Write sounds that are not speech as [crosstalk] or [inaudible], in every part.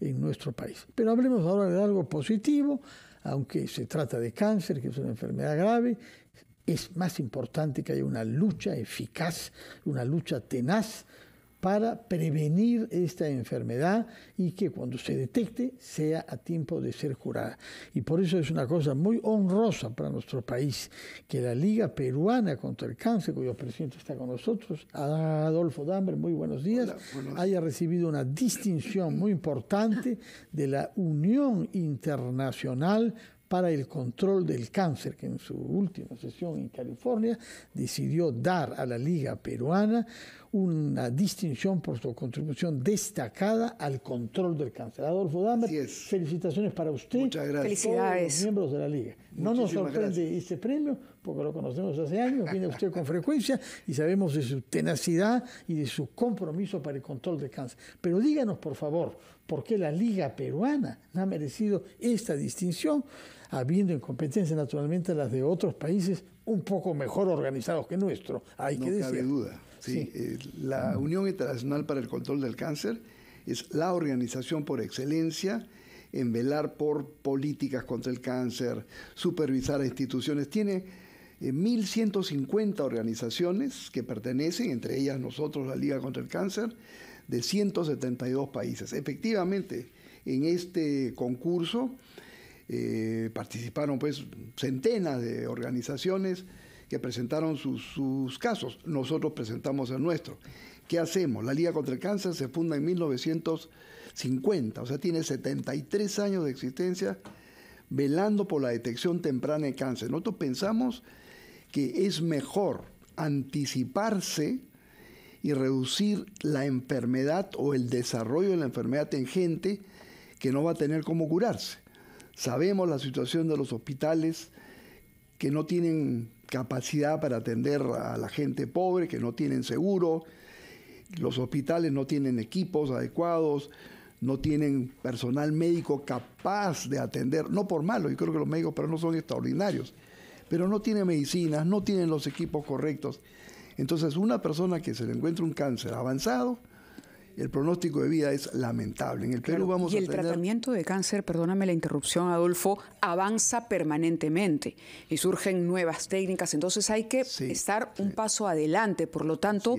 en nuestro país. Pero hablemos ahora de algo positivo, aunque se trata de cáncer, que es una enfermedad grave, es más importante que haya una lucha eficaz, una lucha tenaz para prevenir esta enfermedad y que cuando se detecte sea a tiempo de ser curada. Y por eso es una cosa muy honrosa para nuestro país que la Liga Peruana contra el Cáncer, cuyo presidente está con nosotros, Adolfo Damber, muy buenos días, haya recibido una distinción muy importante de la Unión Internacional para el Control del Cáncer, que en su última sesión en California decidió dar a la Liga Peruana una distinción por su contribución destacada al control del cáncer. Adolfo Damer, felicitaciones para usted. Muchas gracias. Felicidades. Todos los miembros de la Liga. no nos sorprende este premio porque lo conocemos hace años, viene usted con frecuencia y sabemos de su tenacidad y de su compromiso para el control del cáncer. Pero díganos, por favor, por qué la Liga Peruana ha merecido esta distinción, habiendo en competencia naturalmente las de otros países un poco mejor organizados que nuestro, hay no cabe duda. Sí, eh, la Unión Internacional para el Control del Cáncer es la organización por excelencia en velar por políticas contra el cáncer, supervisar instituciones. Tiene 1.150 eh, organizaciones que pertenecen, entre ellas nosotros, la Liga contra el Cáncer, de 172 países. Efectivamente, en este concurso eh, participaron pues centenas de organizaciones que presentaron sus, sus, casos. Nosotros presentamos el nuestro. ¿Qué hacemos? La Liga contra el Cáncer se funda en 1950, o sea, tiene 73 años de existencia velando por la detección temprana de cáncer. Nosotros pensamos que es mejor anticiparse y reducir la enfermedad o el desarrollo de la enfermedad en gente que no va a tener cómo curarse. Sabemos la situación de los hospitales que no tienen capacidad para atender a la gente pobre, que no tienen seguro, los hospitales no tienen equipos adecuados, no tienen personal médico capaz de atender, no por malo, yo creo que los médicos pero no son extraordinarios, pero no tiene medicinas, no tienen los equipos correctos. Entonces, una persona que se le encuentra un cáncer avanzado, el pronóstico de vida es lamentable. En el Perú claro, vamos y el tratamiento de cáncer, perdóname la interrupción, Adolfo, avanza permanentemente y surgen nuevas técnicas, entonces hay que estar un paso adelante, por lo tanto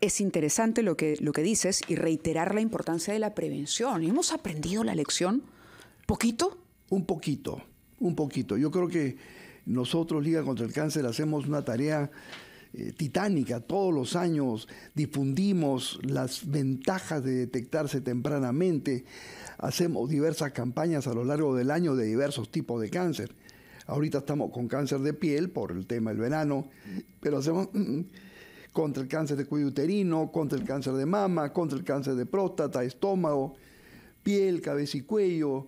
es. es. interesante lo que lo que dices y reiterar la importancia de la prevención. ¿Hemos aprendido la lección? ¿Poquito? Un poquito, un poquito. Yo creo que nosotros, Liga contra el Cáncer, hacemos una tarea eh, titánica todos los años, difundimos las ventajas de detectarse tempranamente, hacemos diversas campañas a lo largo del año de diversos tipos de cáncer. Ahorita estamos con cáncer de piel por el tema del verano, pero hacemos mm, mm, contra el cáncer de cuello uterino, contra el cáncer de mama, contra el cáncer de próstata, estómago, piel, cabeza y cuello.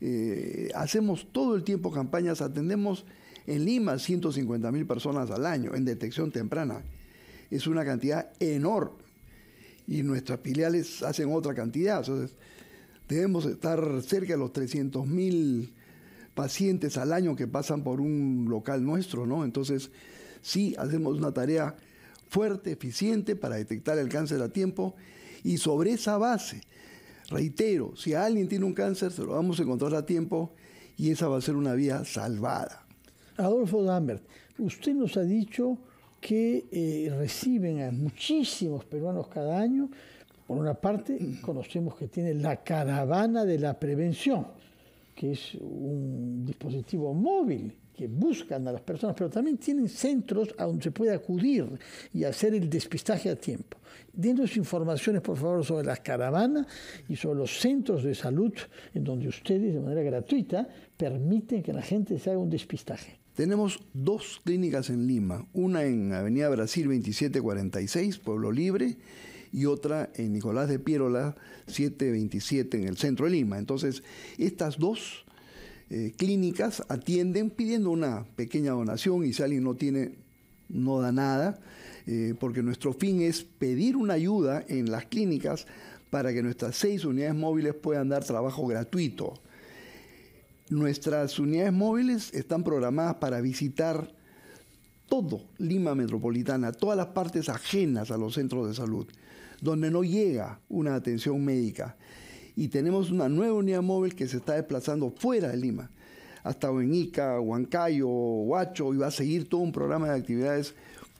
Eh, hacemos todo el tiempo campañas, atendemos en Lima, 150 mil personas al año en detección temprana. Es una cantidad enorme. Y nuestras filiales hacen otra cantidad. Entonces, debemos estar cerca de los 300 mil pacientes al año que pasan por un local nuestro, Entonces, sí, hacemos una tarea fuerte, eficiente para detectar el cáncer a tiempo y sobre esa base, reitero, si alguien tiene un cáncer, se lo vamos a encontrar a tiempo y esa va a ser una vía salvada. Adolfo Dambert, usted nos ha dicho que eh, reciben a muchísimos peruanos cada año. Por una parte, conocemos que tiene la caravana de la prevención, que es un dispositivo móvil que buscan a las personas, pero también tienen centros a donde se puede acudir y hacer el despistaje a tiempo. Denos informaciones, por favor, sobre las caravanas y sobre los centros de salud en donde ustedes, de manera gratuita, permiten que la gente se haga un despistaje. Tenemos dos clínicas en Lima, una en Avenida Brasil 2746, Pueblo Libre, y otra en Nicolás de Piérola 727 en el centro de Lima. Entonces, estas dos eh, clínicas atienden pidiendo una pequeña donación y si alguien no tiene, no da nada, eh, porque nuestro fin es pedir una ayuda en las clínicas para que nuestras seis unidades móviles puedan dar trabajo gratuito. Nuestras unidades móviles están programadas para visitar todo Lima Metropolitana, todas las partes ajenas a los centros de salud, donde no llega una atención médica y tenemos una nueva unidad móvil que se está desplazando fuera de Lima, hasta Ica, Huancayo, Huacho, y va a seguir todo un programa de actividades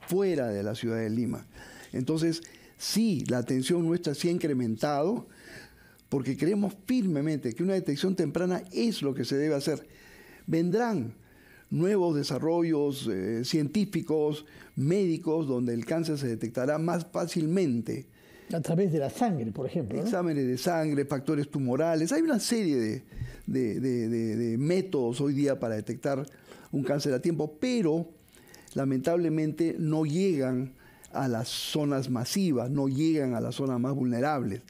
fuera de la ciudad de Lima. Entonces, sí, la atención nuestra se ha incrementado, porque creemos firmemente que una detección temprana es lo que se debe hacer. Vendrán nuevos desarrollos eh, científicos, médicos, donde el cáncer se detectará más fácilmente a través de la sangre, por ejemplo. Exámenes de sangre, factores tumorales. Hay una serie de, métodos hoy día para detectar un cáncer a tiempo, pero lamentablemente no llegan a las zonas masivas, no llegan a las zonas más vulnerables,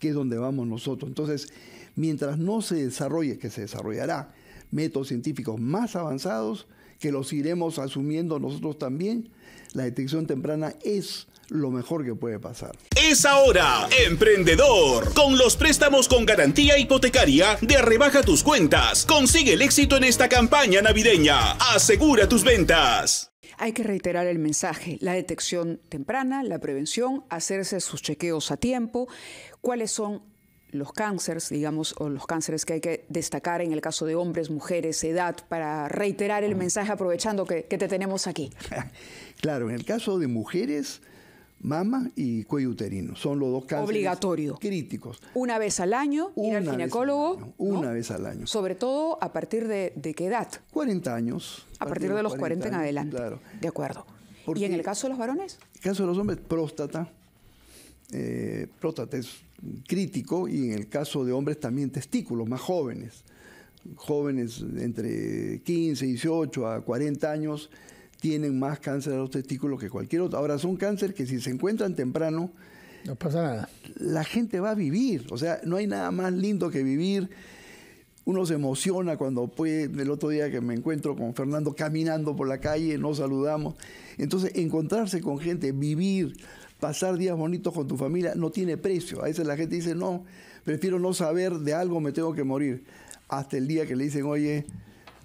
que es donde vamos nosotros. Entonces, mientras no se desarrolle, que se desarrollará, métodos científicos más avanzados, que los iremos asumiendo nosotros también, la detección temprana es lo mejor que puede pasar es ahora, emprendedor. Con los préstamos con garantía hipotecaria de rebaja tus cuentas. Consigue el éxito en esta campaña navideña. Asegura tus ventas. Hay que reiterar el mensaje, la detección temprana, la prevención, hacerse sus chequeos a tiempo, cuáles son los cánceres, digamos, o los cánceres que hay que destacar en el caso de hombres, mujeres, edad, para reiterar el mensaje aprovechando que, que te tenemos aquí. [laughs] Claro, en el caso de mujeres, mama y cuello uterino. Son los dos casos críticos. Una vez al año, ir ginecólogo. una vez al año. Sobre todo a partir de, qué edad? 40 años. A partir, de los 40, en adelante. Claro. De acuerdo. ¿Y en el caso de los varones? En el caso de los hombres, próstata. Eh, próstata es crítico y en el caso de hombres también testículos, más jóvenes. Jóvenes entre 15, 18 a 40 años tienen más cáncer de los testículos que cualquier otro. Ahora, son cáncer que si se encuentran temprano, no pasa nada. La gente va a vivir, o sea, no hay nada más lindo que vivir. Uno se emociona cuando puede, el otro día que me encuentro con Fernando caminando por la calle, nos saludamos. Entonces, encontrarse con gente, vivir, pasar días bonitos con tu familia, no tiene precio. A veces la gente dice, no, prefiero no saber de algo, me tengo que morir. Hasta el día que le dicen, oye,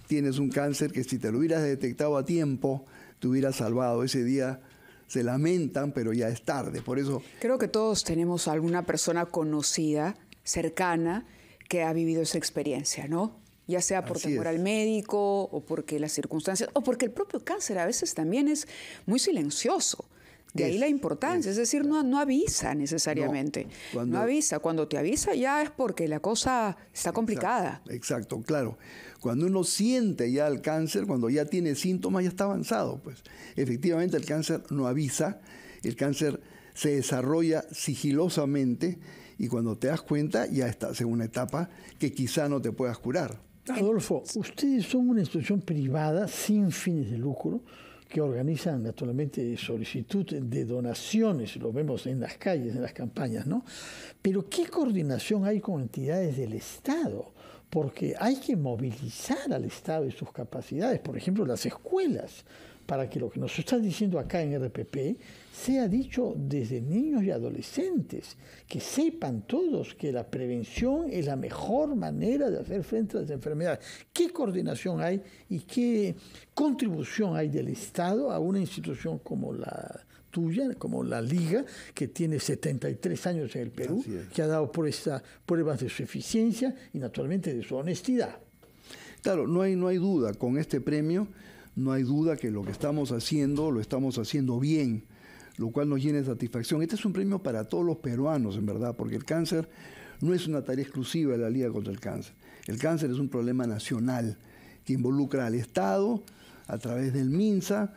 tienes un cáncer que si te lo hubieras detectado a tiempo, te hubieras salvado. Ese día se lamentan, pero ya es tarde. Por eso. Creo que todos tenemos alguna persona conocida, cercana, que ha vivido esa experiencia, ¿no? Ya sea por temor al médico, o porque las circunstancias, o porque el propio cáncer a veces también es muy silencioso. De ahí la importancia, es decir, no, no avisa necesariamente. No, cuando, avisa, cuando te avisa ya es porque la cosa está complicada. Exacto, claro. Cuando uno siente ya el cáncer, cuando ya tiene síntomas, ya está avanzado. Pues efectivamente el cáncer no avisa, el cáncer se desarrolla sigilosamente y cuando te das cuenta ya estás en una etapa que quizá no te puedas curar. Adolfo, ustedes son una institución privada sin fines de lucro que organizan naturalmente solicitud de donaciones, lo vemos en las calles, en las campañas, ¿no? Pero ¿qué coordinación hay con entidades del Estado? Porque hay que movilizar al Estado y sus capacidades, por ejemplo, las escuelas para que lo que nos está diciendo acá en RPP sea dicho desde niños y adolescentes, que sepan todos que la prevención es la mejor manera de hacer frente a las enfermedades. ¿Qué coordinación hay y qué contribución hay del Estado a una institución como la tuya, como la Liga, que tiene 73 años en el Perú, que ha dado por pruebas de su eficiencia y naturalmente de su honestidad? Claro, no hay, no hay duda, con este premio no hay duda que lo que estamos haciendo lo estamos haciendo bien, lo cual nos llena de satisfacción. Este es un premio para todos los peruanos, en verdad, porque el cáncer no es una tarea exclusiva de la Liga contra el Cáncer. El cáncer es un problema nacional que involucra al Estado a través del MINSA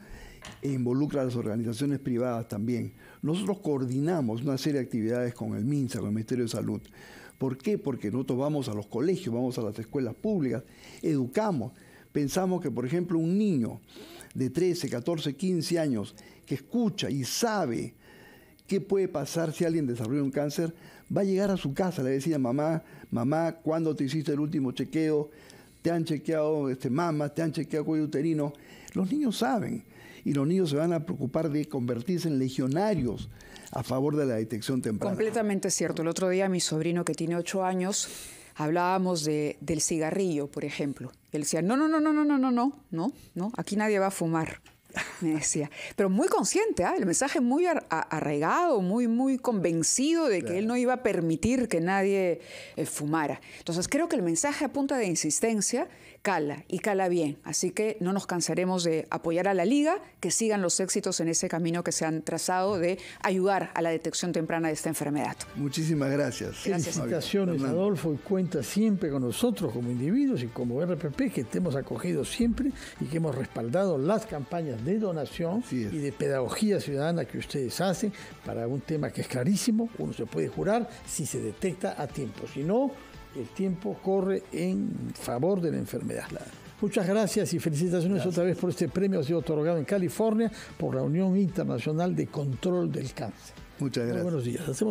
e involucra a las organizaciones privadas también. Nosotros coordinamos una serie de actividades con el MINSA, con el Ministerio de Salud. ¿Por qué? Porque nosotros vamos a los colegios, vamos a las escuelas públicas, educamos, Pensamos que, por ejemplo, un niño de 13, 14, 15 años que escucha y sabe qué puede pasar si alguien desarrolla un cáncer, va a llegar a su casa, le decía mamá, mamá, ¿cuándo te hiciste el último chequeo? Te han chequeado este, mamas, te han chequeado cuello uterino. Los niños saben y los niños se van a preocupar de convertirse en legionarios a favor de la detección temprana. Completamente cierto. El otro día mi sobrino que tiene 8 años Hablábamos de, del cigarrillo, por ejemplo. Él decía, no, no, no, no, no, no, no, no, no, no, aquí nadie va a fumar. [laughs] me decía. Pero muy consciente, ¿ah? el mensaje muy arraigado, muy, muy convencido de que él no iba a permitir que nadie eh, fumara. Entonces creo que el mensaje a punta de insistencia cala y cala bien. Así que no nos cansaremos de apoyar a la liga, que sigan los éxitos en ese camino que se han trazado de ayudar a la detección temprana de esta enfermedad. Muchísimas gracias. gracias. Adolfo, y cuenta siempre con nosotros como individuos y como RPP, que estemos hemos acogido siempre y que hemos respaldado las campañas de donación y de pedagogía ciudadana que ustedes hacen para un tema que es clarísimo, uno se puede jurar si se detecta a tiempo, si no, el tiempo corre en favor de la enfermedad. Muchas gracias y felicitaciones otra vez por este premio ha sido otorgado en California por la Unión Internacional de Control del Cáncer. Muchas gracias. buenos días.